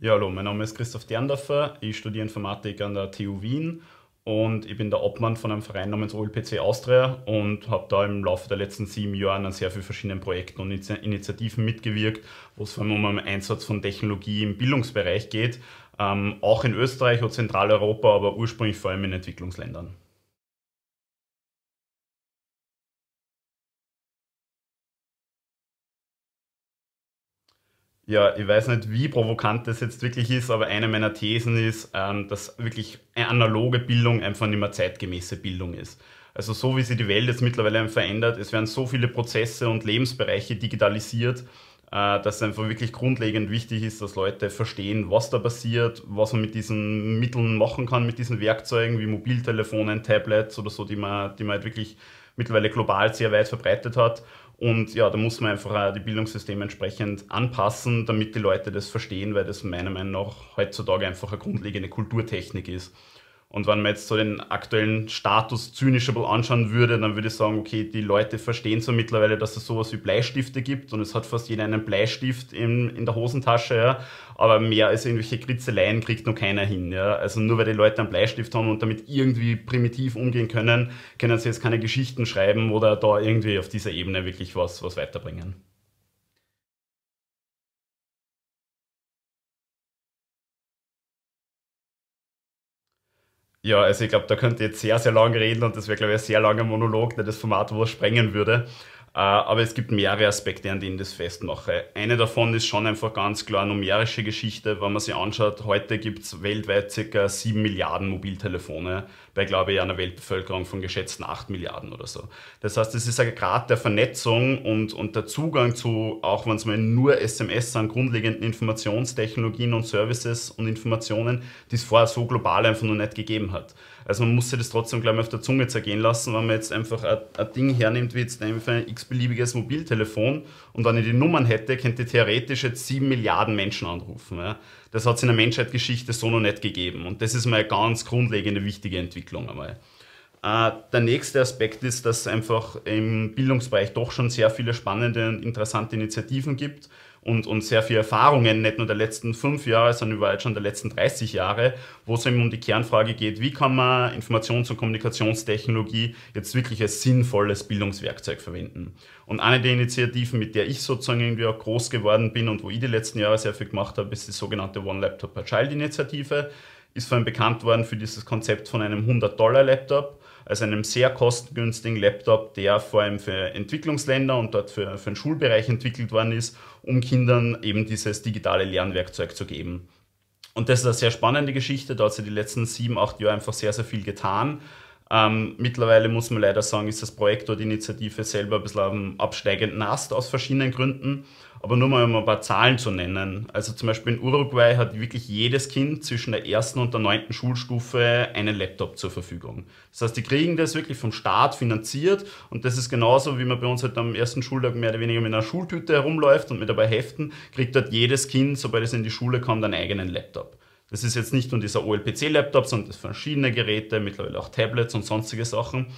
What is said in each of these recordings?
Ja, hallo, mein Name ist Christoph Derndorfer. Ich studiere Informatik an der TU Wien und ich bin der Obmann von einem Verein namens OLPC Austria und habe da im Laufe der letzten sieben Jahre an sehr vielen verschiedenen Projekten und Initiativen mitgewirkt, wo es vor allem um den Einsatz von Technologie im Bildungsbereich geht, ähm, auch in Österreich und Zentraleuropa, aber ursprünglich vor allem in Entwicklungsländern. ja, ich weiß nicht, wie provokant das jetzt wirklich ist, aber eine meiner Thesen ist, ähm, dass wirklich eine analoge Bildung einfach nicht mehr zeitgemäße Bildung ist. Also so wie sich die Welt jetzt mittlerweile verändert, es werden so viele Prozesse und Lebensbereiche digitalisiert, äh, dass es einfach wirklich grundlegend wichtig ist, dass Leute verstehen, was da passiert, was man mit diesen Mitteln machen kann, mit diesen Werkzeugen wie Mobiltelefonen, Tablets oder so, die man, die man halt wirklich mittlerweile global sehr weit verbreitet hat und ja, da muss man einfach die Bildungssysteme entsprechend anpassen, damit die Leute das verstehen, weil das meiner Meinung nach heutzutage einfach eine grundlegende Kulturtechnik ist. Und wenn man jetzt so den aktuellen Status zynisch ein anschauen würde, dann würde ich sagen, okay, die Leute verstehen so mittlerweile, dass es sowas wie Bleistifte gibt und es hat fast jeder einen Bleistift in, in der Hosentasche, ja. aber mehr als irgendwelche Kritzeleien kriegt noch keiner hin. Ja. Also nur weil die Leute einen Bleistift haben und damit irgendwie primitiv umgehen können, können sie jetzt keine Geschichten schreiben oder da irgendwie auf dieser Ebene wirklich was, was weiterbringen. Ja, also ich glaube, da könnte ich jetzt sehr, sehr lang reden und das wäre, glaube ich, ein sehr langer Monolog, der das Format wohl sprengen würde. Äh, aber es gibt mehrere Aspekte, an denen ich das festmache. Eine davon ist schon einfach ganz klar numerische Geschichte. Wenn man sich anschaut, heute gibt es weltweit ca. 7 Milliarden Mobiltelefone bei, glaube ich, einer Weltbevölkerung von geschätzten 8 Milliarden oder so. Das heißt, es ist ein Grad der Vernetzung und, und der Zugang zu, auch wenn es mal nur SMS sind, grundlegenden Informationstechnologien und Services und Informationen, die es vorher so global einfach noch nicht gegeben hat. Also man muss sich das trotzdem, glaube ich, auf der Zunge zergehen lassen, wenn man jetzt einfach ein, Ding hernimmt, wie jetzt einfach ein x-beliebiges Mobiltelefon und wenn ich die Nummern hätte, könnte ich theoretisch jetzt sieben Milliarden Menschen anrufen. Ja. Das hat es in der Menschheitsgeschichte so noch nicht gegeben und das ist mal eine ganz grundlegende, wichtige Entwicklung einmal. Uh, der nächste Aspekt ist, dass es einfach im Bildungsbereich doch schon sehr viele spannende und interessante Initiativen gibt und, und sehr viel Erfahrungen, nicht nur der letzten fünf Jahre, sondern überall schon der letzten 30 Jahre, wo es eben um die Kernfrage geht, wie kann man Informations- und Kommunikationstechnologie jetzt wirklich als sinnvolles Bildungswerkzeug verwenden. Und eine der Initiativen, mit der ich sozusagen irgendwie auch groß geworden bin und wo ich die letzten Jahre sehr viel gemacht habe, ist die sogenannte One Laptop per Child Initiative. Ist vor allem bekannt worden für dieses Konzept von einem 100-Dollar-Laptop also einem sehr kostengünstigen Laptop, der vor allem für Entwicklungsländer und dort für, für den Schulbereich entwickelt worden ist, um Kindern eben dieses digitale Lernwerkzeug zu geben. Und das ist eine sehr spannende Geschichte. Da hat sich die letzten sieben, acht Jahre einfach sehr, sehr viel getan. Ähm, mittlerweile muss man leider sagen, ist das Projekt oder die Initiative selber ein bisschen auf einem absteigenden Ast aus verschiedenen Gründen. Aber nur mal um ein paar Zahlen zu nennen. Also zum Beispiel in Uruguay hat wirklich jedes Kind zwischen der ersten und der neunten Schulstufe einen Laptop zur Verfügung. Das heißt, die kriegen das wirklich vom Staat finanziert und das ist genauso, wie man bei uns halt am ersten Schultag mehr oder weniger mit einer Schultüte herumläuft und mit dabei Heften, kriegt dort jedes Kind, sobald es in die Schule kommt, einen eigenen Laptop. Das ist jetzt nicht nur dieser OLPC-Laptop, sondern das verschiedene Geräte, mittlerweile auch Tablets und sonstige Sachen.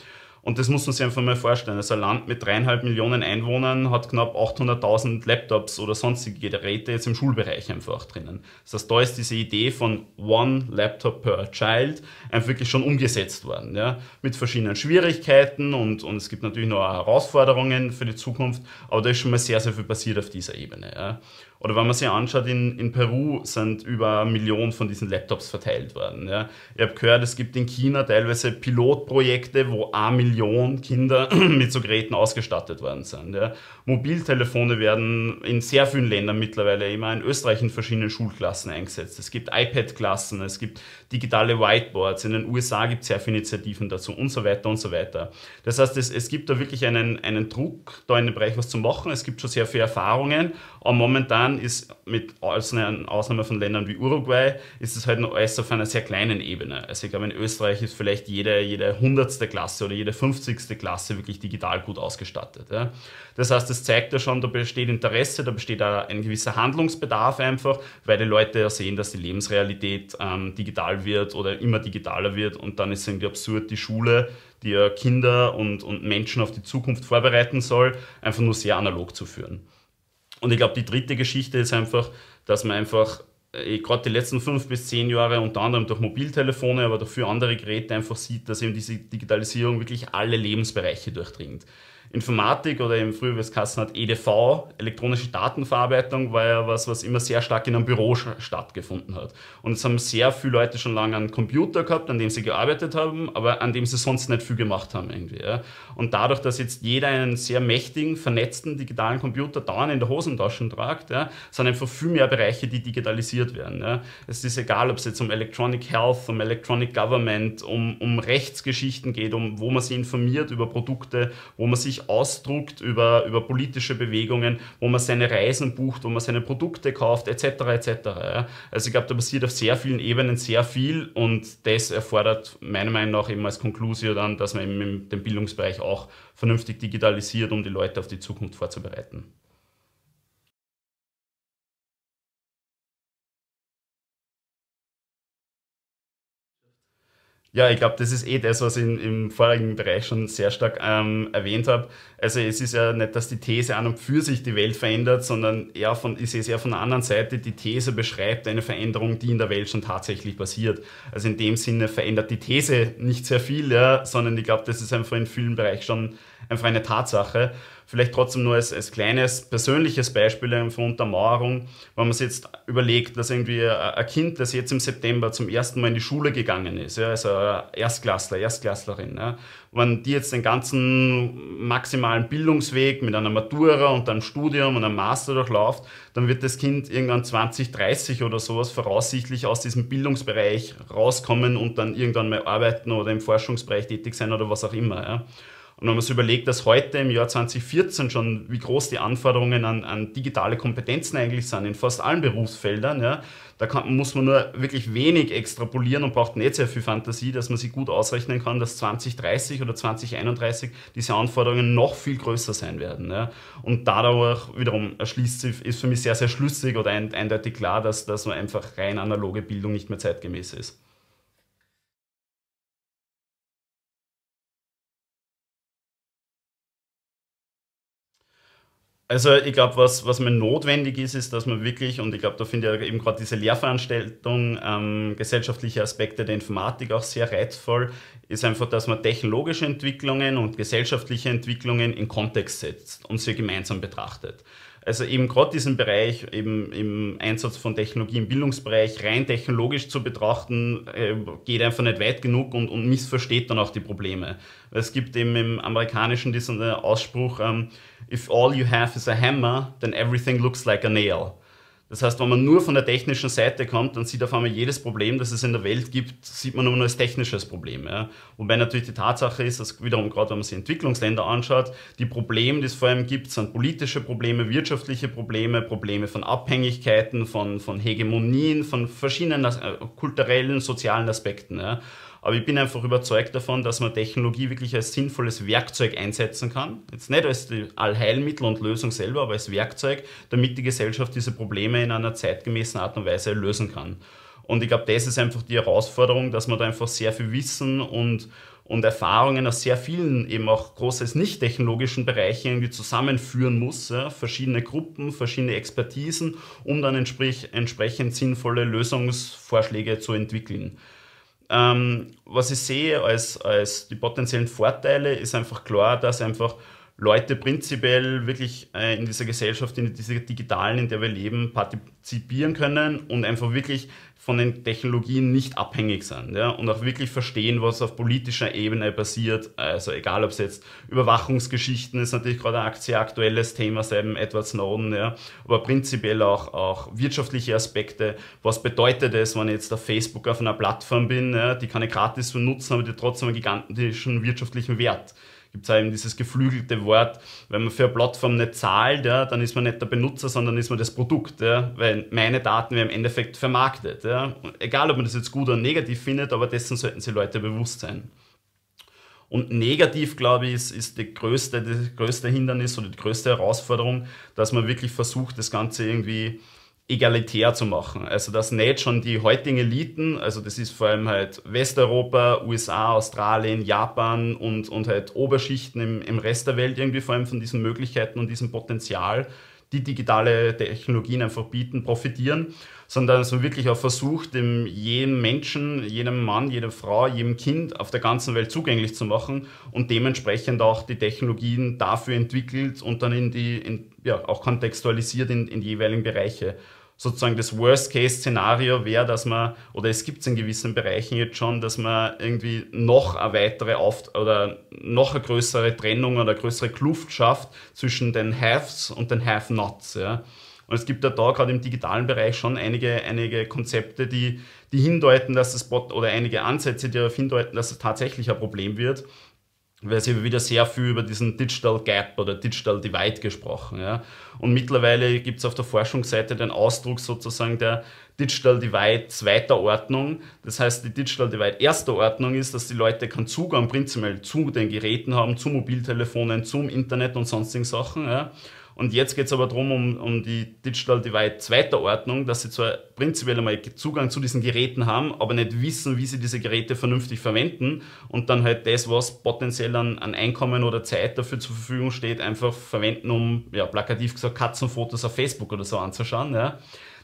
Und das muss man sich einfach mal vorstellen. Also ein Land mit dreieinhalb Millionen Einwohnern hat knapp 800.000 Laptops oder sonstige Geräte jetzt im Schulbereich einfach drinnen. Das heißt, da ist diese Idee von One Laptop per Child einfach wirklich schon umgesetzt worden. Ja? Mit verschiedenen Schwierigkeiten und, und es gibt natürlich noch Herausforderungen für die Zukunft, aber da ist schon mal sehr, sehr viel passiert auf dieser Ebene. Ja? Oder wenn man sich anschaut, in, in Peru sind über Millionen von diesen Laptops verteilt worden. Ja. Ich habe gehört, es gibt in China teilweise Pilotprojekte, wo a Million Kinder mit so Geräten ausgestattet worden sind. Ja. Mobiltelefone werden in sehr vielen Ländern mittlerweile immer in Österreich in verschiedenen Schulklassen eingesetzt. Es gibt iPad-Klassen, es gibt digitale Whiteboards, in den USA gibt es sehr viele Initiativen dazu und so weiter und so weiter. Das heißt, es, es gibt da wirklich einen, einen Druck, da in dem Bereich was zu machen. Es gibt schon sehr viele Erfahrungen, aber momentan Jahren ist, mit Ausnahme von Ländern wie Uruguay, ist es halt noch alles auf einer sehr kleinen Ebene. Also ich glaube, in Österreich ist vielleicht jede, jede hundertste Klasse oder jede fünfzigste Klasse wirklich digital gut ausgestattet. Ja. Das heißt, das zeigt ja schon, da besteht Interesse, da besteht ein gewisser Handlungsbedarf einfach, weil die Leute ja sehen, dass die Lebensrealität ähm, digital wird oder immer digitaler wird und dann ist es irgendwie absurd, die Schule die ja Kinder und, und Menschen auf die Zukunft vorbereiten soll, einfach nur sehr analog zu führen. Und ich glaube, die dritte Geschichte ist einfach, dass man einfach äh, gerade die letzten fünf bis zehn Jahre unter anderem durch Mobiltelefone, aber dafür andere Geräte einfach sieht, dass eben diese Digitalisierung wirklich alle Lebensbereiche durchdringt. Informatik oder im früher, wie es Kassen hat, EDV, elektronische Datenverarbeitung, war ja was, was immer sehr stark in einem Büro stattgefunden hat. Und es haben sehr viele Leute schon lange einen Computer gehabt, an dem sie gearbeitet haben, aber an dem sie sonst nicht viel gemacht haben irgendwie. Ja. Und dadurch, dass jetzt jeder einen sehr mächtigen, vernetzten digitalen Computer dauernd in der Hosentasche tragt, ja, sind einfach viel mehr Bereiche, die digitalisiert werden. Ja. Es ist egal, ob es jetzt um Electronic Health, um Electronic Government, um, um Rechtsgeschichten geht, um wo man sich informiert über Produkte, wo man sich ausdruckt über, über politische Bewegungen, wo man seine Reisen bucht, wo man seine Produkte kauft, etc. etc. Also ich glaube, da passiert auf sehr vielen Ebenen sehr viel und das erfordert meiner Meinung nach eben als Konklusio dann, dass man eben den Bildungsbereich auch vernünftig digitalisiert, um die Leute auf die Zukunft vorzubereiten. Ja, ich glaube, das ist eh das, was ich im vorigen Bereich schon sehr stark ähm, erwähnt habe. Also es ist ja nicht, dass die These an und für sich die Welt verändert, sondern eher von, ich sehe es eher von der anderen Seite, die These beschreibt eine Veränderung, die in der Welt schon tatsächlich passiert. Also in dem Sinne verändert die These nicht sehr viel, ja, sondern ich glaube, das ist einfach in vielen Bereichen schon einfach eine Tatsache. Vielleicht trotzdem nur als, als kleines persönliches Beispiel von Untermauerung, wenn man sich jetzt überlegt, dass irgendwie ein Kind, das jetzt im September zum ersten Mal in die Schule gegangen ist, ja, also Erstklassler, Erstklasslerin, ja, wenn die jetzt den ganzen maximalen Bildungsweg mit einer Matura und einem Studium und einem Master durchläuft, dann wird das Kind irgendwann 20, 30 oder sowas voraussichtlich aus diesem Bildungsbereich rauskommen und dann irgendwann mal arbeiten oder im Forschungsbereich tätig sein oder was auch immer. Ja. Und wenn man sich überlegt, dass heute im Jahr 2014 schon, wie groß die Anforderungen an, an digitale Kompetenzen eigentlich sind, in fast allen Berufsfeldern, ja, da kann, muss man nur wirklich wenig extrapolieren und braucht nicht sehr viel Fantasie, dass man sich gut ausrechnen kann, dass 2030 oder 2031 diese Anforderungen noch viel größer sein werden. Ja. Und dadurch wiederum erschließt sich, ist für mich sehr, sehr schlüssig oder eindeutig klar, dass, dass man einfach rein analoge Bildung nicht mehr zeitgemäß ist. Also ich glaube, was, was mir notwendig ist, ist, dass man wirklich, und ich glaube, da finde ich eben gerade diese Lehrveranstaltung, ähm, gesellschaftliche Aspekte der Informatik auch sehr reizvoll, ist einfach, dass man technologische Entwicklungen und gesellschaftliche Entwicklungen in Kontext setzt und sie gemeinsam betrachtet. Also eben gerade diesen Bereich eben im Einsatz von Technologie im Bildungsbereich rein technologisch zu betrachten, äh, geht einfach nicht weit genug und, und missversteht dann auch die Probleme. Es gibt eben im Amerikanischen diesen äh, Ausspruch, um, ähm, if all you have is a hammer, then everything looks like a nail. Das heißt, wenn man nur von der technischen Seite kommt, dann sieht auf einmal jedes Problem, das es in der Welt gibt, sieht man nur als technisches Problem. Ja. Wobei natürlich die Tatsache ist, dass wiederum gerade wenn man sich Entwicklungsländer anschaut, die Probleme, die es vor allem gibt, sind politische Probleme, wirtschaftliche Probleme, Probleme von Abhängigkeiten, von, von Hegemonien, von verschiedenen äh, kulturellen, sozialen Aspekten. Ja. Aber ich bin einfach überzeugt davon, dass man Technologie wirklich als sinnvolles Werkzeug einsetzen kann. Jetzt nicht als Allheilmittel und Lösung selber, aber als Werkzeug, damit die Gesellschaft diese Probleme in einer zeitgemäßen Art und Weise lösen kann. Und ich glaube, das ist einfach die Herausforderung, dass man da einfach sehr viel Wissen und, und Erfahrungen aus sehr vielen eben auch großes nicht-technologischen Bereichen irgendwie zusammenführen muss. Ja? Verschiedene Gruppen, verschiedene Expertisen, um dann entsprech, entsprechend sinnvolle Lösungsvorschläge zu entwickeln. Ähm, was ich sehe als, als die potenziellen Vorteile, ist einfach klar, dass einfach Leute prinzipiell wirklich äh, in dieser Gesellschaft, in dieser digitalen, in der wir leben, partizipieren können und einfach wirklich von den Technologien nicht abhängig sind ja? und auch wirklich verstehen, was auf politischer Ebene passiert. Also egal, ob es jetzt Überwachungsgeschichten ist, natürlich gerade ein Aktie, aktuelles Thema, selben Edward Snowden, ja? aber prinzipiell auch, auch wirtschaftliche Aspekte. Was bedeutet es, wenn ich jetzt auf Facebook auf einer Plattform bin, ja? die kann ich gratis nutzen, aber die trotzdem einen gigantischen wirtschaftlichen Wert gibt es eben dieses geflügelte Wort, wenn man für eine Plattform nicht zahlt, ja, dann ist man nicht der Benutzer, sondern ist man das Produkt, ja, weil meine Daten werden im Endeffekt vermarktet. Ja. Egal, ob man das jetzt gut oder negativ findet, aber dessen sollten sich Leute bewusst sein. Und negativ, glaube ich, ist, ist die größte, größte Hindernis oder die größte Herausforderung, dass man wirklich versucht, das Ganze irgendwie egalitär zu machen. Also dass nicht schon die heutigen Eliten, also das ist vor allem halt Westeuropa, USA, Australien, Japan und, und halt Oberschichten im, im Rest der Welt irgendwie vor allem von diesen Möglichkeiten und diesem Potenzial, die digitale Technologien einfach bieten, profitieren, sondern dass man wirklich auch versucht, dem jedem Menschen, jedem Mann, jeder Frau, jedem Kind auf der ganzen Welt zugänglich zu machen und dementsprechend auch die Technologien dafür entwickelt und dann in die, in, ja, auch kontextualisiert in, in jeweiligen Bereiche sozusagen das Worst-Case-Szenario wäre, dass man, oder es gibt es in gewissen Bereichen jetzt schon, dass man irgendwie noch eine weitere Auf oder noch eine größere Trennung oder größere Kluft schafft zwischen den Haves und den Have-Nots. Ja. Und es gibt ja da gerade im digitalen Bereich schon einige, einige Konzepte, die, die hindeuten, dass das Bot oder einige Ansätze, die darauf hindeuten, dass es tatsächlich ein Problem wird wird eben wieder sehr viel über diesen Digital Gap oder Digital Divide gesprochen. Ja? Und mittlerweile gibt es auf der Forschungsseite den Ausdruck sozusagen der Digital Divide zweiter Ordnung. Das heißt, die Digital Divide erster Ordnung ist, dass die Leute keinen Zugang prinzipiell zu den Geräten haben, zu Mobiltelefonen, zum Internet und sonstigen Sachen. Ja? Und jetzt geht es aber darum, um, um die Digital Divide zweiter Ordnung, dass sie zwar prinzipiell einmal Zugang zu diesen Geräten haben, aber nicht wissen, wie sie diese Geräte vernünftig verwenden und dann halt das, was potenziell an, an Einkommen oder Zeit dafür zur Verfügung steht, einfach verwenden, um, ja, plakativ gesagt, Katzenfotos auf Facebook oder so anzuschauen. Ja.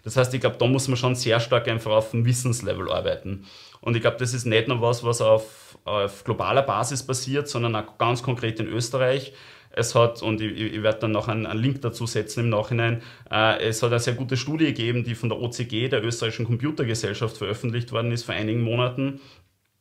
Das heißt, ich glaube, da muss man schon sehr stark einfach auf dem Wissenslevel arbeiten. Und ich glaube, das ist nicht nur was, was auf, auf globaler Basis passiert, sondern auch ganz konkret in Österreich. Es hat, und ich, ich werde dann noch einen, einen, Link dazu setzen im Nachhinein, äh, es hat eine sehr gute Studie gegeben, die von der OCG, der österreichischen Computergesellschaft, veröffentlicht worden ist vor einigen Monaten,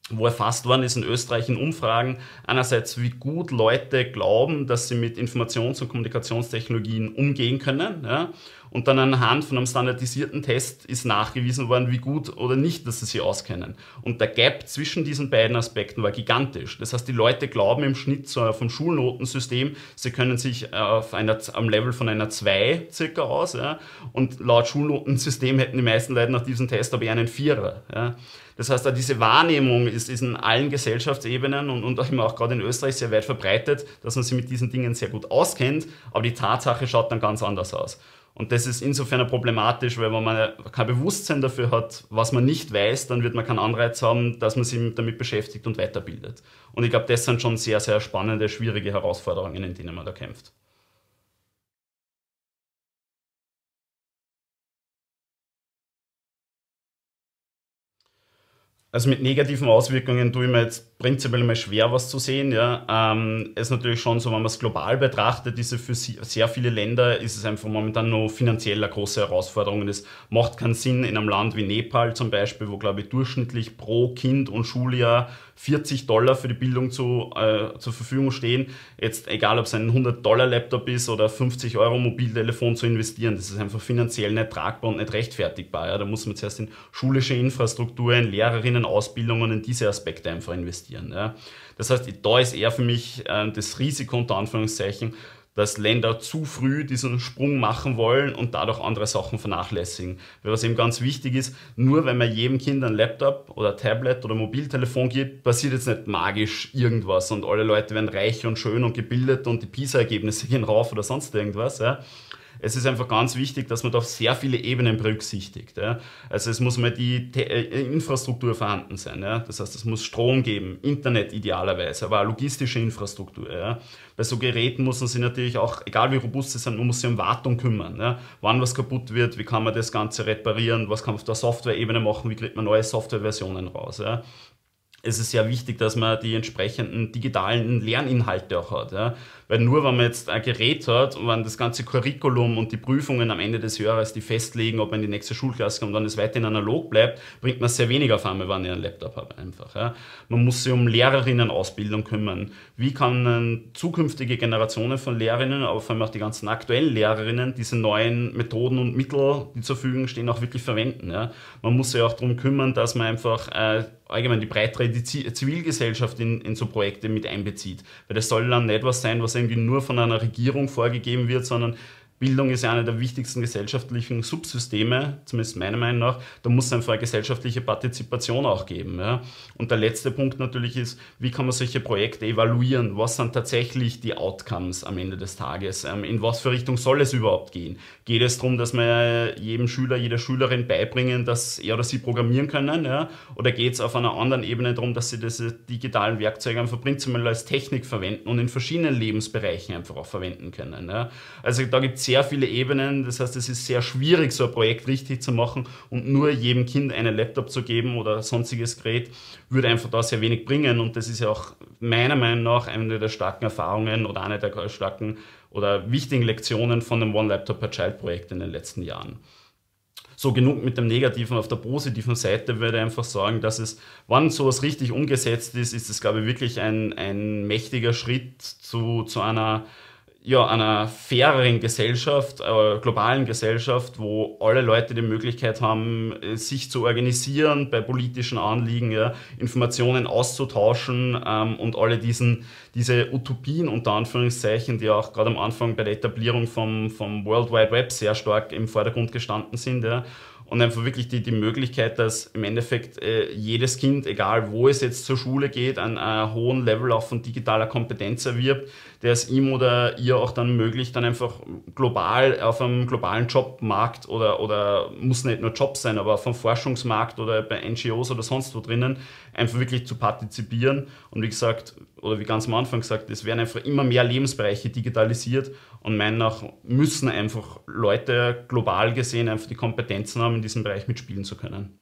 wo erfasst worden ist in Österreich in Umfragen, einerseits wie gut Leute glauben, dass sie mit Informations- und Kommunikationstechnologien umgehen können ja, und dann anhand von einem standardisierten Test ist nachgewiesen worden, wie gut oder nicht, dass sie sich auskennen. Und der Gap zwischen diesen beiden Aspekten war gigantisch. Das heißt, die Leute glauben im Schnitt vom Schulnotensystem, sie können sich äh, auf einer, am Level von einer 2 circa aus. Ja? Und laut Schulnotensystem hätten die meisten Leute nach diesem Test aber eher einen Vierer. Ja? Das heißt, diese Wahrnehmung ist, in allen Gesellschaftsebenen und auch immer auch gerade in Österreich sehr weit verbreitet, dass man sich mit diesen Dingen sehr gut auskennt, aber die Tatsache schaut dann ganz anders aus. Und das ist insofern problematisch, weil wenn man kein Bewusstsein dafür hat, was man nicht weiß, dann wird man keinen Anreiz haben, dass man sich damit beschäftigt und weiterbildet. Und ich glaube, das sind schon sehr, sehr spannende, schwierige Herausforderungen, in denen man da kämpft. Also mit negativen Auswirkungen tue ich mir jetzt prinzipiell mal schwer, was zu sehen. Ja. Ähm, es ist natürlich schon so, wenn man es global betrachtet, ist es für sehr viele Länder ist es einfach momentan noch finanziell eine große Herausforderung. es macht keinen Sinn in einem Land wie Nepal zum Beispiel, wo glaube ich durchschnittlich pro Kind und Schuljahr 40 Dollar für die Bildung zu, äh, zur Verfügung stehen, jetzt egal ob es ein 100-Dollar-Laptop ist oder 50 Euro Mobiltelefon zu investieren, das ist einfach finanziell nicht tragbar und nicht rechtfertigbar. Ja. Da muss man zuerst in schulische Infrastruktur, in Lehrerinnen, Ausbildungen, in diese Aspekte einfach investieren. Ja. Das heißt, da ist eher für mich äh, das Risiko unter Anführungszeichen, dass Länder zu früh diesen Sprung machen wollen und dadurch andere Sachen vernachlässigen. Weil was eben ganz wichtig ist, nur wenn man jedem Kind ein Laptop oder Tablet oder Mobiltelefon gibt, passiert jetzt nicht magisch irgendwas und alle Leute werden reich und schön und gebildet und die PISA-Ergebnisse gehen rauf oder sonst irgendwas. Ja es ist einfach ganz wichtig, dass man da auf sehr viele Ebenen berücksichtigt. Ja. Also es muss mal die Te äh, Infrastruktur vorhanden sein. Ja. Das heißt, es muss Strom geben, Internet idealerweise, aber auch logistische Infrastruktur. Ja. Bei so Geräten muss man sich natürlich auch, egal wie robust sie sind, man muss sich um Wartung kümmern. Wann was kaputt wird, wie kann man das Ganze reparieren, was kann man auf der Software-Ebene machen, wie kriegt man neue Software-Versionen raus es ist sehr wichtig, dass man die entsprechenden digitalen Lerninhalte auch hat. Ja? Weil nur wenn man jetzt ein Gerät hat und wenn das ganze Curriculum und die Prüfungen am Ende des Jahres die festlegen, ob man in die nächste Schulklasse kommt, dann es weiterhin analog bleibt, bringt man sehr wenig auf einmal, wenn ich einen Laptop habe einfach. Ja? Man muss sich um Lehrerinnenausbildung kümmern. Wie kann zukünftige Generationen von Lehrerinnen, aber vor allem auch die ganzen aktuellen Lehrerinnen, diese neuen Methoden und Mittel, die zur Verfügung stehen, auch wirklich verwenden? Ja? Man muss sich auch darum kümmern, dass man einfach äh, allgemein die breitere Zivilgesellschaft in, in so Projekte mit einbezieht. Weil das soll dann nicht was sein, was irgendwie nur von einer Regierung vorgegeben wird, sondern Bildung ist ja einer der wichtigsten gesellschaftlichen Subsysteme, zumindest meiner Meinung nach. Da muss es einfach eine gesellschaftliche Partizipation auch geben. Ja? Und der letzte Punkt natürlich ist, wie kann man solche Projekte evaluieren? Was sind tatsächlich die Outcomes am Ende des Tages? Ähm, in was für Richtung soll es überhaupt gehen? Geht es darum, dass wir jedem Schüler, jeder Schülerin beibringen, dass er oder sie programmieren können? Ja? Oder geht es auf einer anderen Ebene darum, dass sie diese digitalen Werkzeuge einfach prinzipiell als Technik verwenden und in verschiedenen Lebensbereichen einfach auch verwenden können? Ja? Also da gibt sehr viele Ebenen. Das heißt, es ist sehr schwierig, so ein Projekt richtig zu machen und nur jedem Kind einen Laptop zu geben oder sonstiges Gerät würde einfach da sehr wenig bringen. Und das ist ja auch meiner Meinung nach eine der starken Erfahrungen oder eine der starken oder wichtigen Lektionen von dem One Laptop per Child Projekt in den letzten Jahren. So genug mit dem Negativen. Auf der positiven Seite würde ich einfach sagen, dass es, wann sowas richtig umgesetzt ist, ist es, glaube ich, wirklich ein, ein mächtiger Schritt zu, zu einer ja, einer faireren Gesellschaft, äh, globalen Gesellschaft, wo alle Leute die Möglichkeit haben, äh, sich zu organisieren bei politischen Anliegen, ja, Informationen auszutauschen ähm, und alle diesen, diese Utopien unter Anführungszeichen, die auch gerade am Anfang bei der Etablierung vom, vom World Wide Web sehr stark im Vordergrund gestanden sind. Ja, und einfach wirklich die, die Möglichkeit, dass im Endeffekt äh, jedes Kind, egal wo es jetzt zur Schule geht, einen, einen hohen Level auch von digitaler Kompetenz erwirbt, der es ihm oder ihr auch dann möglich, dann einfach global auf einem globalen Jobmarkt oder, oder muss nicht nur Job sein, aber vom Forschungsmarkt oder bei NGOs oder sonst wo drinnen, einfach wirklich zu partizipieren. Und wie gesagt, oder wie ganz am Anfang gesagt, es werden einfach immer mehr Lebensbereiche digitalisiert und meinen nach müssen einfach Leute global gesehen einfach die Kompetenzen haben, in diesem Bereich mitspielen zu können.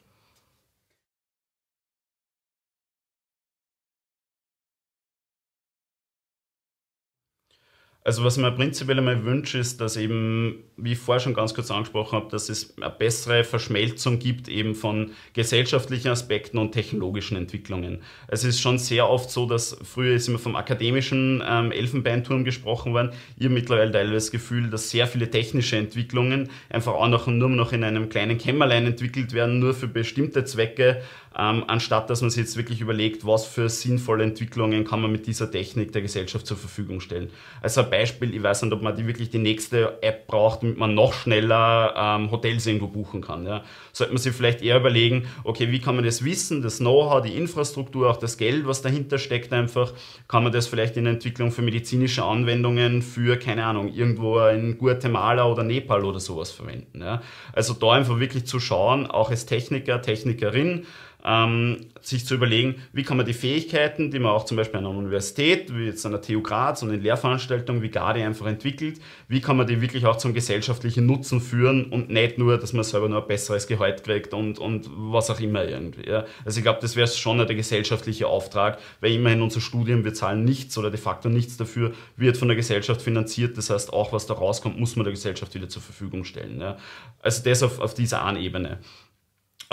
Also was ich mir prinzipiell einmal wünsche, ist, dass eben, wie ich vorher schon ganz kurz angesprochen habe, dass es eine bessere Verschmelzung gibt eben von gesellschaftlichen Aspekten und technologischen Entwicklungen. Also es ist schon sehr oft so, dass früher ist immer vom akademischen ähm, Elfenbeinturm gesprochen worden. Ihr mittlerweile teilweise das Gefühl, dass sehr viele technische Entwicklungen einfach auch noch nur noch in einem kleinen Kämmerlein entwickelt werden, nur für bestimmte Zwecke ähm, anstatt dass man sich jetzt wirklich überlegt, was für sinnvolle Entwicklungen kann man mit dieser Technik der Gesellschaft zur Verfügung stellen. Als Beispiel, ich weiß nicht, ob man die wirklich die nächste App braucht, damit man noch schneller ähm, Hotels irgendwo buchen kann. Ja. Sollte man sich vielleicht eher überlegen, okay, wie kann man das Wissen, das Know-how, die Infrastruktur, auch das Geld, was dahinter steckt, einfach, kann man das vielleicht in Entwicklung für medizinische Anwendungen, für, keine Ahnung, irgendwo in Guatemala oder Nepal oder sowas verwenden. Ja. Also da einfach wirklich zu schauen, auch als Techniker, Technikerin, ähm, sich zu überlegen, wie kann man die Fähigkeiten, die man auch zum Beispiel an einer Universität, wie jetzt an der TU Graz und in Lehrveranstaltungen wie Gardi einfach entwickelt, wie kann man die wirklich auch zum gesellschaftlichen Nutzen führen und nicht nur, dass man selber nur ein besseres Gehalt kriegt und, und was auch immer irgendwie. Ja. Also ich glaube, das wäre schon der gesellschaftliche Auftrag, weil immerhin unser Studium, wir zahlen nichts oder de facto nichts dafür, wird von der Gesellschaft finanziert. Das heißt, auch was da rauskommt, muss man der Gesellschaft wieder zur Verfügung stellen. Ja. Also das auf, auf dieser einen Ebene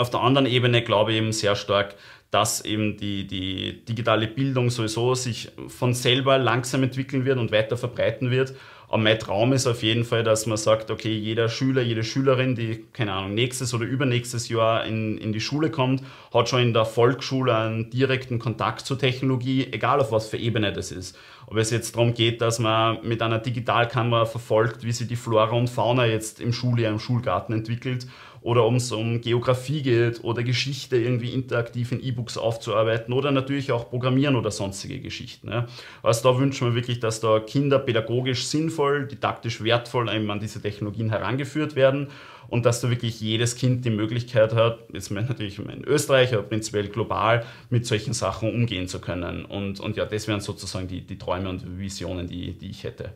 auf der anderen Ebene glaube ich eben sehr stark, dass eben die, die digitale Bildung sowieso sich von selber langsam entwickeln wird und weiter verbreiten wird. Aber mein Traum ist auf jeden Fall, dass man sagt, okay, jeder Schüler, jede Schülerin, die, keine Ahnung, nächstes oder übernächstes Jahr in, in die Schule kommt, hat schon in der Volksschule einen direkten Kontakt zur Technologie, egal auf was für Ebene das ist. Ob es jetzt darum geht, dass man mit einer Digitalkamera verfolgt, wie sich die Flora und Fauna jetzt im Schuljahr, im Schulgarten entwickelt oder ums, um Geografie geht oder Geschichte irgendwie interaktiv in E-Books aufzuarbeiten oder natürlich auch Programmieren oder sonstige Geschichten. Ja. Also da wünschen wir wirklich, dass da Kinder pädagogisch sinnvoll, didaktisch wertvoll an diese Technologien herangeführt werden und dass da wirklich jedes Kind die Möglichkeit hat, jetzt natürlich in Österreich, aber prinzipiell global, mit solchen Sachen umgehen zu können. Und, und ja, das wären sozusagen die, die Träume und Visionen, die, die ich hätte.